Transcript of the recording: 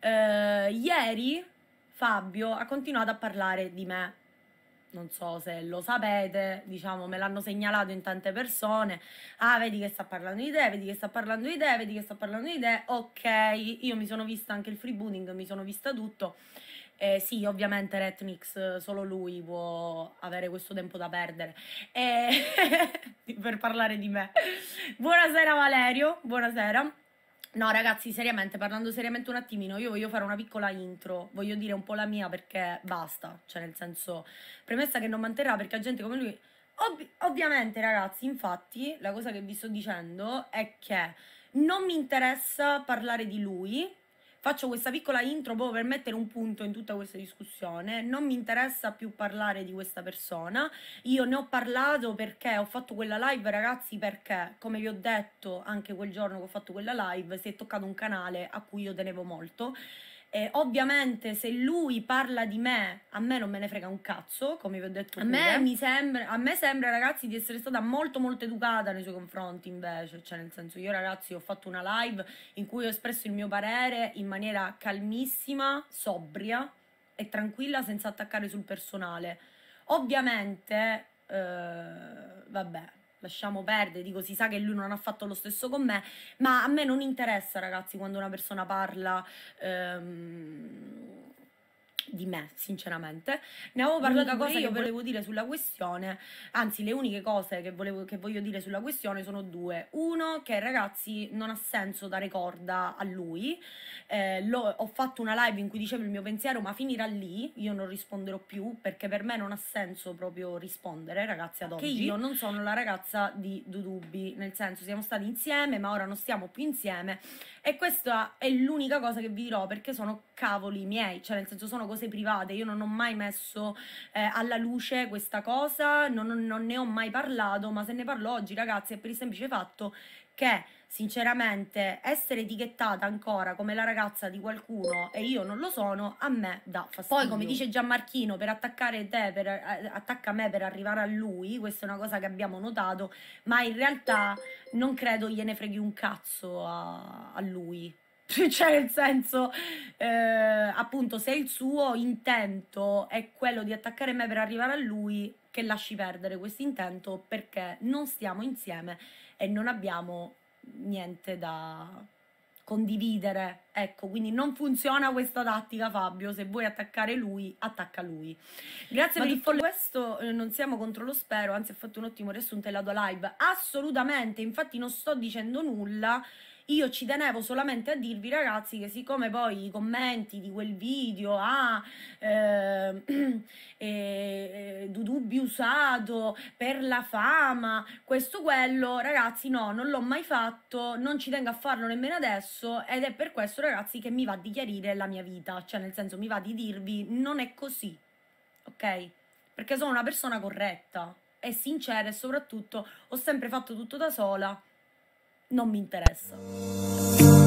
Eh, ieri Fabio ha continuato a parlare di me. Non so se lo sapete, diciamo, me l'hanno segnalato in tante persone. Ah, vedi che sta parlando di te, vedi che sta parlando di te, vedi che sta parlando di te. Ok, io mi sono vista anche il freebooting, mi sono vista tutto. Eh, sì, ovviamente Retmix, solo lui può avere questo tempo da perdere eh, per parlare di me. Buonasera Valerio, buonasera. No, ragazzi, seriamente, parlando seriamente un attimino, io voglio fare una piccola intro, voglio dire un po' la mia perché basta, cioè nel senso, premessa che non manterrà perché a gente come lui... Ob- ovviamente, ragazzi, infatti, la cosa che vi sto dicendo è che non mi interessa parlare di lui, Faccio questa piccola intro proprio boh, per mettere un punto in tutta questa discussione. Non mi interessa più parlare di questa persona. Io ne ho parlato perché ho fatto quella live, ragazzi, perché, come vi ho detto anche quel giorno che ho fatto quella live, si è toccato un canale a cui io tenevo molto eh, ovviamente se lui parla di me, a me non me ne frega un cazzo, come vi ho detto. A me, sembra, a me sembra, ragazzi, di essere stata molto molto educata nei suoi confronti invece, cioè nel senso io ragazzi ho fatto una live in cui ho espresso il mio parere in maniera calmissima, sobria e tranquilla senza attaccare sul personale. Ovviamente, eh, vabbè, lasciamo perdere, dico si sa che lui non ha fatto lo stesso con me, ma a me non interessa ragazzi quando una persona parla... Ehm di me, sinceramente. Ne avevo parlato L'unica cosa io. che volevo dire sulla questione, anzi le uniche cose che, volevo, che voglio dire sulla questione sono due. Uno, che ragazzi non ha senso dare corda a lui. Eh, lo, ho fatto una live in cui dicevo il mio pensiero, ma finirà lì, io non risponderò più perché per me non ha senso proprio rispondere, ragazzi, ad oggi. Che io non sono la ragazza di Dudubi. nel senso siamo stati insieme, ma ora non stiamo più insieme. E questa è l'unica cosa che vi dirò perché sono cavoli miei, cioè nel senso sono così cose private, io non ho mai messo eh, alla luce questa cosa, non, non ne ho mai parlato, ma se ne parlo oggi ragazzi è per il semplice fatto che sinceramente essere etichettata ancora come la ragazza di qualcuno e io non lo sono, a me dà fastidio. Poi come dice Gianmarchino, per attaccare te, per, eh, attacca me per arrivare a lui, questa è una cosa che abbiamo notato, ma in realtà non credo gliene freghi un cazzo a, a lui. Cioè, cioè nel senso, eh, appunto, se il suo intento è quello di attaccare me per arrivare a lui, che lasci perdere questo intento perché non stiamo insieme e non abbiamo niente da condividere. Ecco, quindi non funziona questa tattica, Fabio. Se vuoi attaccare lui, attacca lui. Grazie Ma per il follow. Questo eh, non siamo contro lo spero, anzi, ha fatto un ottimo riassunto e la tua live. Assolutamente, infatti, non sto dicendo nulla. Io ci tenevo solamente a dirvi ragazzi che siccome poi i commenti di quel video, ah, eh, eh, eh Dudubi usato per la fama, questo quello, ragazzi no, non l'ho mai fatto, non ci tengo a farlo nemmeno adesso ed è per questo ragazzi che mi va di chiarire la mia vita, cioè nel senso mi va di dirvi non è così, ok? Perché sono una persona corretta e sincera e soprattutto ho sempre fatto tutto da sola non mi interessa.